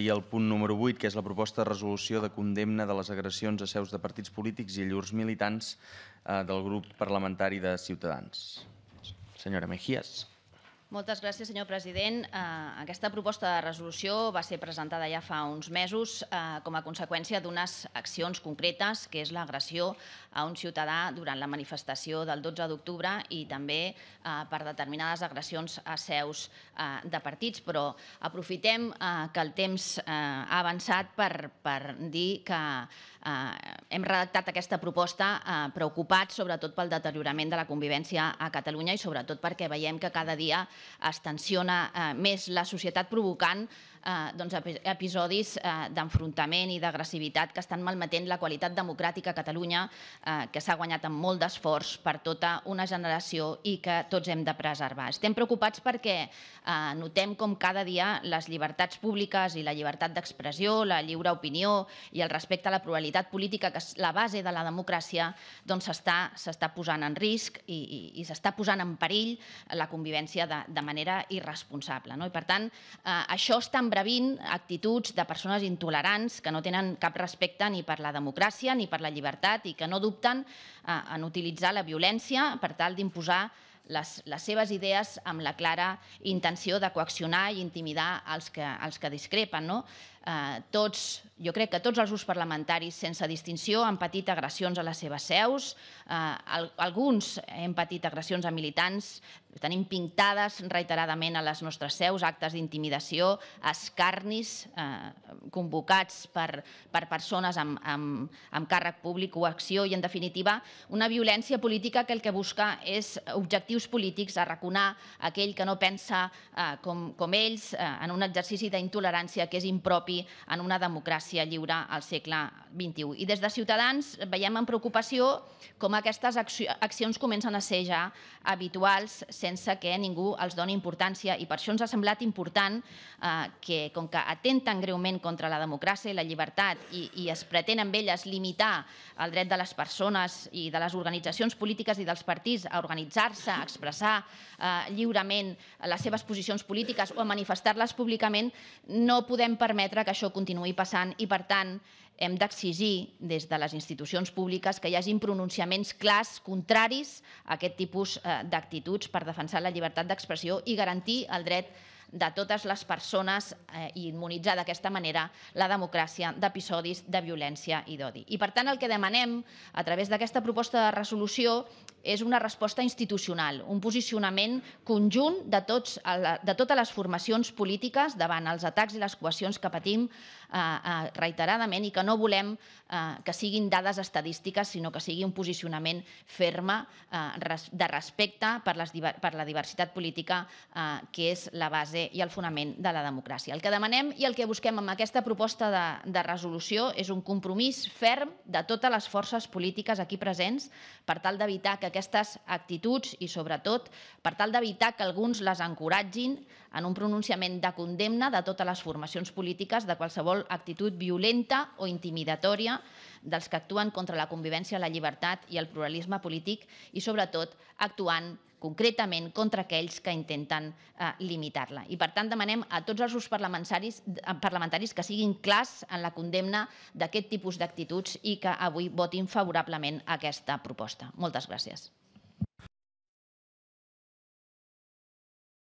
I el punt número 8, que és la proposta de resolució de condemna de les agressions a seus de partits polítics i llurs militants eh, del grup parlamentari de Ciutadans. Senyora Mejías. Moltes gràcies, senyor president. Eh, aquesta proposta de resolució va ser presentada ja fa uns mesos eh, com a conseqüència d'unes accions concretes, que és l'agressió a un ciutadà durant la manifestació del 12 d'octubre i també eh, per determinades agressions a seus de partits. Però aprofitem que el temps ha avançat per, per dir que hem redactat aquesta proposta eh, preocupats sobretot pel deteriorament de la convivència a Catalunya i sobretot perquè veiem que cada dia es tensiona eh, més la societat provocant eh, doncs, episodis eh, d'enfrontament i d'agressivitat que estan malmetent la qualitat democràtica a Catalunya, eh, que s'ha guanyat amb molt d'esforç per tota una generació i que tots hem de preservar. Estem preocupats perquè eh, notem com cada dia les llibertats públiques i la llibertat d'expressió, la lliure opinió i el respecte a la pluralitat política, que és la base de la democràcia, doncs s'està posant en risc i, i, i s'està posant en perill la convivència de, de manera irresponsable. No? I per tant, eh, això està en embravint actituds de persones intolerants que no tenen cap respecte ni per la democràcia ni per la llibertat i que no dubten eh, en utilitzar la violència per tal d'imposar les, les seves idees amb la clara intenció de coaccionar i intimidar els que, els que discrepen. No? eh, tots, jo crec que tots els grups parlamentaris, sense distinció, han patit agressions a les seves seus. Eh, alguns hem patit agressions a militants, tenim pintades reiteradament a les nostres seus, actes d'intimidació, escarnis eh, convocats per, per persones amb, amb, càrrec públic o acció i, en definitiva, una violència política que el que busca és objectius polítics, arraconar aquell que no pensa eh, com, com ells, eh, en un exercici d'intolerància que és impropi propi en una democràcia lliure al segle XXI. I des de Ciutadans veiem amb preocupació com aquestes accions comencen a ser ja habituals sense que ningú els doni importància i per això ens ha semblat important eh, que, com que atenten greument contra la democràcia i la llibertat i, i es pretén amb elles limitar el dret de les persones i de les organitzacions polítiques i dels partits a organitzar-se, a expressar eh, lliurement les seves posicions polítiques o a manifestar-les públicament, no podem permetre permetre que això continuï passant i, per tant, hem d'exigir des de les institucions públiques que hi hagin pronunciaments clars contraris a aquest tipus eh, d'actituds per defensar la llibertat d'expressió i garantir el dret a de totes les persones eh, i immunitzar d'aquesta manera la democràcia d'episodis de violència i d'odi. I per tant el que demanem a través d'aquesta proposta de resolució és una resposta institucional, un posicionament conjunt de, tots, de totes les formacions polítiques davant els atacs i les qüestions que patim eh, eh, reiteradament i que no volem eh, que siguin dades estadístiques, sinó que sigui un posicionament ferma eh, de respecte per, per la diversitat política eh, que és la base base i el fonament de la democràcia. El que demanem i el que busquem amb aquesta proposta de, de resolució és un compromís ferm de totes les forces polítiques aquí presents per tal d'evitar que aquestes actituds i, sobretot, per tal d'evitar que alguns les encoratgin en un pronunciament de condemna de totes les formacions polítiques de qualsevol actitud violenta o intimidatòria dels que actuen contra la convivència, la llibertat i el pluralisme polític i, sobretot, actuant concretament contra aquells que intenten eh, limitar-la. I, per tant, demanem a tots els grups parlamentaris, eh, parlamentaris que siguin clars en la condemna d'aquest tipus d'actituds i que avui votin favorablement aquesta proposta. Moltes gràcies.